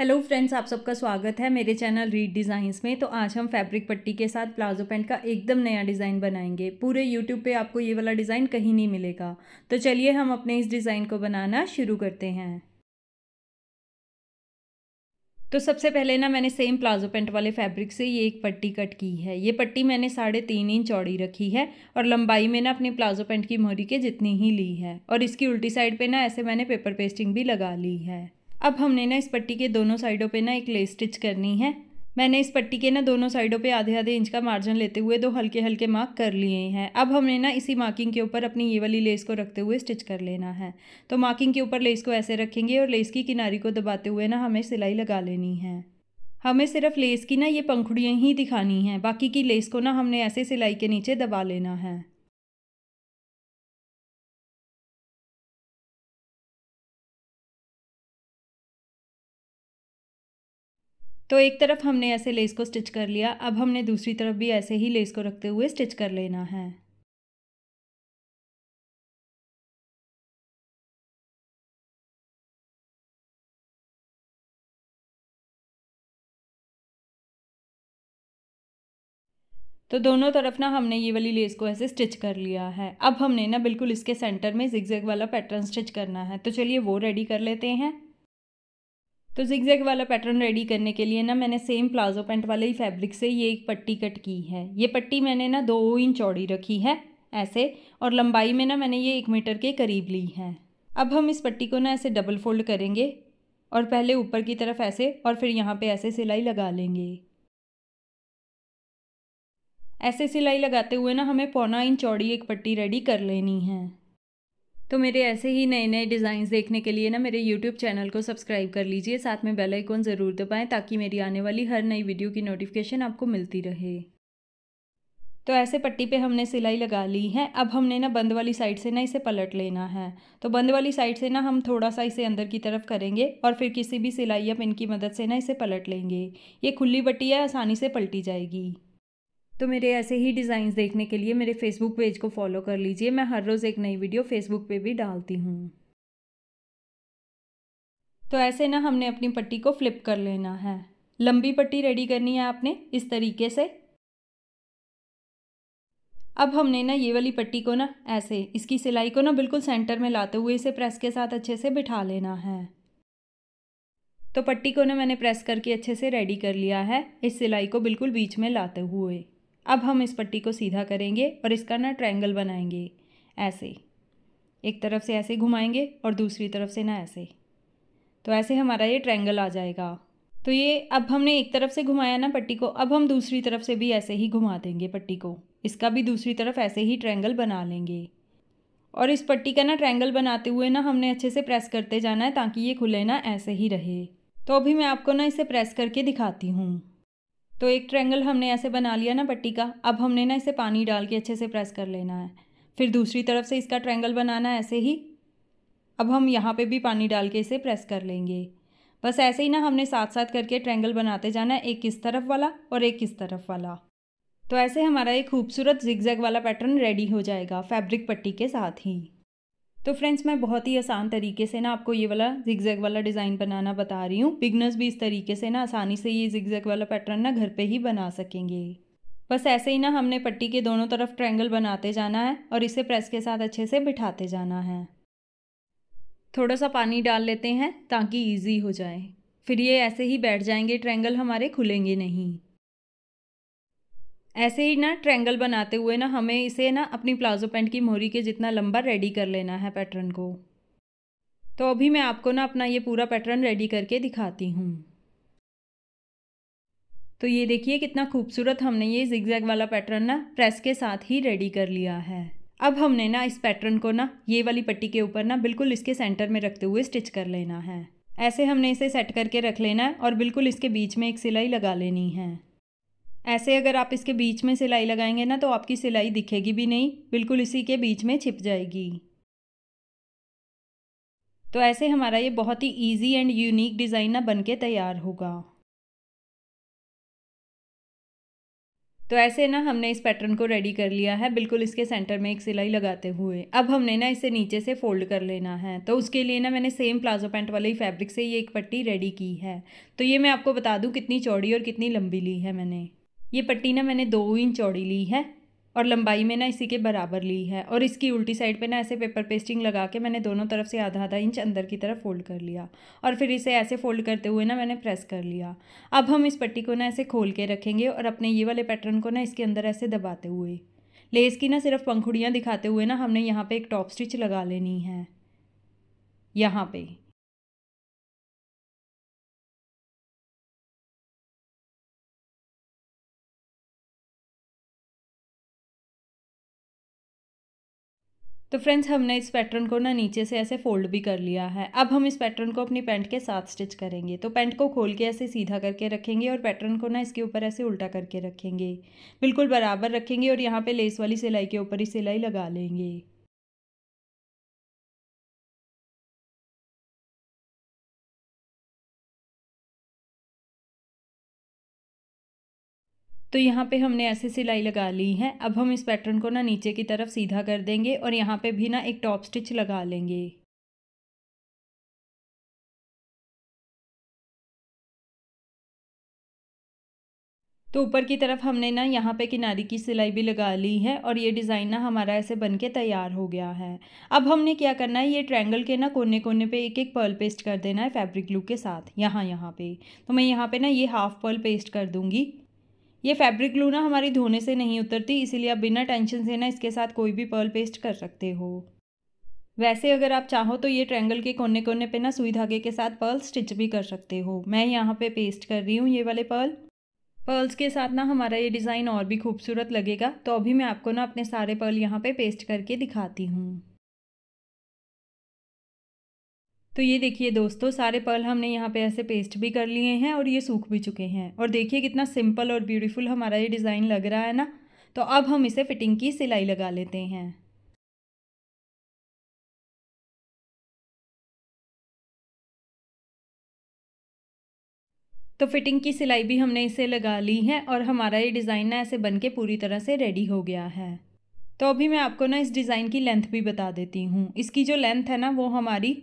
hello friends आप सबका स्वागत है मेरे चैनल रीड डिज़ाइंस में तो आज हम फैब्रिक पट्टी के साथ प्लाजो पैंट का एकदम नया डिज़ाइन बनाएंगे पूरे यूट्यूब पे आपको ये वाला डिज़ाइन कहीं नहीं मिलेगा तो चलिए हम अपने इस डिज़ाइन को बनाना शुरू करते हैं तो सबसे पहले ना मैंने सेम प्लाजो पेंट वाले फैब्रिक से ये एक पट्टी कट की है ये पट्टी मैंने साढ़े तीन इंच चौड़ी रखी है और लंबाई में ना अपने प्लाजो पेंट की मोहरी के जितनी ही ली है और इसकी उल्टी साइड पे ना ऐसे मैंने पेपर पेस्टिंग भी लगा ली है अब हमने ना इस पट्टी के दोनों साइडों पे ना एक लेस स्टिच करनी है मैंने इस पट्टी के ना दोनों साइडों पे आधे आधे इंच का मार्जिन लेते हुए दो हल्के हल्के मार्क कर लिए हैं अब हमने ना इसी मार्किंग के ऊपर अपनी ये वाली लेस को रखते हुए स्टिच कर लेना है तो मार्किंग के ऊपर लेस को ऐसे रखेंगे और लेस की किनारी को दबाते हुए ना हमें सिलाई लगा लेनी है हमें सिर्फ लेस की ना ये पंखुड़ियाँ ही दिखानी हैं बाकी की लेस को ना हमने ऐसे सिलाई के नीचे दबा लेना है तो एक तरफ हमने ऐसे लेस को स्टिच कर लिया अब हमने दूसरी तरफ भी ऐसे ही लेस को रखते हुए स्टिच कर लेना है तो दोनों तरफ ना हमने ये वाली लेस को ऐसे स्टिच कर लिया है अब हमने ना बिल्कुल इसके सेंटर में जिग वाला पैटर्न स्टिच करना है तो चलिए वो रेडी कर लेते हैं तो जिगजैग वाला पैटर्न रेडी करने के लिए ना मैंने सेम प्लाजो पैंट वाले ही फैब्रिक से ये एक पट्टी कट की है ये पट्टी मैंने ना दो इंच चौड़ी रखी है ऐसे और लंबाई में ना मैंने ये एक मीटर के करीब ली है अब हम इस पट्टी को ना ऐसे डबल फोल्ड करेंगे और पहले ऊपर की तरफ ऐसे और फिर यहाँ पे ऐसे सिलाई लगा लेंगे ऐसे सिलाई लगाते हुए ना हमें पौना इंच चौड़ी एक पट्टी रेडी कर लेनी है तो मेरे ऐसे ही नए नए डिज़ाइंस देखने के लिए ना मेरे YouTube चैनल को सब्सक्राइब कर लीजिए साथ में बेल आइकॉन ज़रूर दबाएं ताकि मेरी आने वाली हर नई वीडियो की नोटिफिकेशन आपको मिलती रहे तो ऐसे पट्टी पे हमने सिलाई लगा ली है अब हमने ना बंद वाली साइड से ना इसे पलट लेना है तो बंद वाली साइड से ना हम थोड़ा सा इसे अंदर की तरफ करेंगे और फिर किसी भी सिलाई या पिन की मदद से ना इसे पलट लेंगे ये खुली पट्टी है आसानी से पलटी जाएगी तो मेरे ऐसे ही डिज़ाइंस देखने के लिए मेरे फेसबुक पेज को फॉलो कर लीजिए मैं हर रोज़ एक नई वीडियो फेसबुक पे भी डालती हूँ तो ऐसे ना हमने अपनी पट्टी को फ्लिप कर लेना है लंबी पट्टी रेडी करनी है आपने इस तरीके से अब हमने ना ये वाली पट्टी को ना ऐसे इसकी सिलाई को ना बिल्कुल सेंटर में लाते हुए इसे प्रेस के साथ अच्छे से बिठा लेना है तो पट्टी को ना मैंने प्रेस करके अच्छे से रेडी कर लिया है इस सिलाई को बिल्कुल बीच में लाते हुए अब हम इस पट्टी को सीधा करेंगे और इसका ना ट्रायंगल बनाएंगे ऐसे एक तरफ से ऐसे घुमाएंगे और दूसरी तरफ से ना ऐसे तो ऐसे हमारा ये ट्रायंगल आ जाएगा तो ये अब हमने एक तरफ से घुमाया ना पट्टी को अब हम दूसरी तरफ से भी ऐसे ही घुमा देंगे पट्टी को इसका भी दूसरी तरफ ऐसे ही ट्रायंगल बना लेंगे और इस पट्टी का ना ट्रायंगल बनाते हुए ना हमने अच्छे से प्रेस करते जाना है ताकि ये खुले ना ऐसे ही रहे तो अभी मैं आपको ना इसे प्रेस करके दिखाती हूँ तो एक ट्रेंगल हमने ऐसे बना लिया ना पट्टी का अब हमने ना इसे पानी डाल के अच्छे से प्रेस कर लेना है फिर दूसरी तरफ से इसका ट्रेंगल बनाना है ऐसे ही अब हम यहाँ पे भी पानी डाल के इसे प्रेस कर लेंगे बस ऐसे ही ना हमने साथ साथ करके ट्रेंगल बनाते जाना है एक इस तरफ वाला और एक इस तरफ वाला तो ऐसे हमारा एक खूबसूरत जिगजैग वाला पैटर्न रेडी हो जाएगा फैब्रिक पट्टी के साथ ही तो फ्रेंड्स मैं बहुत ही आसान तरीके से ना आपको ये वाला जिगजैग वाला डिज़ाइन बनाना बता रही हूँ बिगनर्स भी इस तरीके से ना आसानी से ये जिगजैग वाला पैटर्न ना घर पे ही बना सकेंगे बस ऐसे ही ना हमने पट्टी के दोनों तरफ ट्रायंगल बनाते जाना है और इसे प्रेस के साथ अच्छे से बिठाते जाना है थोड़ा सा पानी डाल लेते हैं ताकि ईजी हो जाए फिर ये ऐसे ही बैठ जाएंगे ट्रायंगल हमारे खुलेंगे नहीं ऐसे ही ना ट्रैंगल बनाते हुए ना हमें इसे ना अपनी प्लाजो पैंट की मोहरी के जितना लंबा रेडी कर लेना है पैटर्न को तो अभी मैं आपको ना अपना ये पूरा पैटर्न रेडी करके दिखाती हूँ तो ये देखिए कितना खूबसूरत हमने ये जिगजैग वाला पैटर्न ना प्रेस के साथ ही रेडी कर लिया है अब हमने ना इस पैटर्न को ना ये वाली पट्टी के ऊपर ना बिल्कुल इसके सेंटर में रखते हुए स्टिच कर लेना है ऐसे हमने इसे सेट करके रख लेना है और बिल्कुल इसके बीच में एक सिलाई लगा लेनी है ऐसे अगर आप इसके बीच में सिलाई लगाएंगे ना तो आपकी सिलाई दिखेगी भी नहीं बिल्कुल इसी के बीच में छिप जाएगी तो ऐसे हमारा ये बहुत ही ईजी एंड यूनिक डिज़ाइन ना बन के तैयार होगा तो ऐसे ना हमने इस पैटर्न को रेडी कर लिया है बिल्कुल इसके सेंटर में एक सिलाई लगाते हुए अब हमने ना इसे नीचे से फोल्ड कर लेना है तो उसके लिए ना मैंने सेम प्लाजो पैंट वाले ही फैब्रिक से ये एक पट्टी रेडी की है तो ये मैं आपको बता दूँ कितनी चौड़ी और कितनी लंबी ली है मैंने ये पट्टी ना मैंने दो इंच चौड़ी ली है और लंबाई में ना इसी के बराबर ली है और इसकी उल्टी साइड पे ना ऐसे पेपर पेस्टिंग लगा के मैंने दोनों तरफ से आधा आधा इंच अंदर की तरफ फोल्ड कर लिया और फिर इसे ऐसे फोल्ड करते हुए ना मैंने प्रेस कर लिया अब हम इस पट्टी को ना ऐसे खोल के रखेंगे और अपने ये वाले पैटर्न को ना इसके अंदर ऐसे दबाते हुए लेस की ना सिर्फ पंखुड़ियाँ दिखाते हुए ना हमने यहाँ पर एक टॉप स्टिच लगा लेनी है यहाँ पर तो फ्रेंड्स हमने इस पैटर्न को ना नीचे से ऐसे फोल्ड भी कर लिया है अब हम इस पैटर्न को अपनी पैंट के साथ स्टिच करेंगे तो पैंट को खोल के ऐसे सीधा करके रखेंगे और पैटर्न को ना इसके ऊपर ऐसे उल्टा करके रखेंगे बिल्कुल बराबर रखेंगे और यहाँ पे लेस वाली सिलाई के ऊपर ही सिलाई लगा लेंगे तो यहाँ पे हमने ऐसे सिलाई लगा ली है अब हम इस पैटर्न को ना नीचे की तरफ सीधा कर देंगे और यहाँ पे भी ना एक टॉप स्टिच लगा लेंगे तो ऊपर की तरफ हमने ना यहाँ पे किनारी की सिलाई भी लगा ली है और ये डिज़ाइन ना हमारा ऐसे बन के तैयार हो गया है अब हमने क्या करना है ये ट्रायंगल के ना कोने कोने पे एक एक पर्ल पेस्ट कर देना है फैब्रिक ग्लू के साथ यहाँ यहाँ पे तो मैं यहाँ पे ना ये हाफ पर्ल पेस्ट कर दूँगी ये फैब्रिक ग्लू ना हमारी धोने से नहीं उतरती इसीलिए आप बिना टेंशन से ना इसके साथ कोई भी पर्ल पेस्ट कर सकते हो वैसे अगर आप चाहो तो ये ट्रैंगल के कोने कोने पे ना सुई धागे के साथ पर्ल स्टिच भी कर सकते हो मैं यहाँ पे पेस्ट कर रही हूँ ये वाले पर्ल पर्ल्स के साथ ना हमारा ये डिज़ाइन और भी खूबसूरत लगेगा तो अभी मैं आपको ना अपने सारे पर्ल यहाँ पे पेस्ट करके दिखाती हूँ तो ये देखिए दोस्तों सारे पर्ल हमने यहाँ पे ऐसे पेस्ट भी कर लिए हैं और ये सूख भी चुके हैं और देखिए कितना सिंपल और ब्यूटीफुल हमारा ये डिज़ाइन लग रहा है ना तो अब हम इसे फिटिंग की सिलाई लगा लेते हैं तो फिटिंग की सिलाई भी हमने इसे लगा ली है और हमारा ये डिज़ाइन ना ऐसे बन के पूरी तरह से रेडी हो गया है तो अभी मैं आपको ना इस डिज़ाइन की लेंथ भी बता देती हूँ इसकी जो लेंथ है ना वो हमारी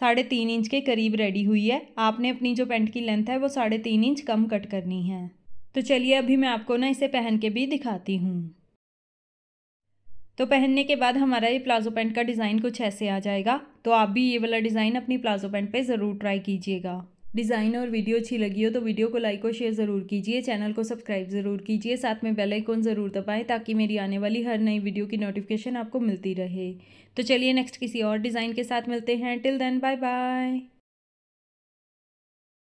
साढ़े तीन इंच के करीब रेडी हुई है आपने अपनी जो पेंट की लेंथ है वो साढ़े तीन इंच कम कट करनी है तो चलिए अभी मैं आपको ना इसे पहन के भी दिखाती हूँ तो पहनने के बाद हमारा ये प्लाजो पैंट का डिज़ाइन कुछ ऐसे आ जाएगा तो आप भी ये वाला डिज़ाइन अपनी प्लाजो पैंट पे ज़रूर ट्राई कीजिएगा डिज़ाइन और वीडियो अच्छी लगी हो तो वीडियो को लाइक और शेयर ज़रूर कीजिए चैनल को सब्सक्राइब ज़रूर कीजिए साथ में बेल आइकॉन ज़रूर दबाएं ताकि मेरी आने वाली हर नई वीडियो की नोटिफिकेशन आपको मिलती रहे तो चलिए नेक्स्ट किसी और डिज़ाइन के साथ मिलते हैं टिल देन बाय बाय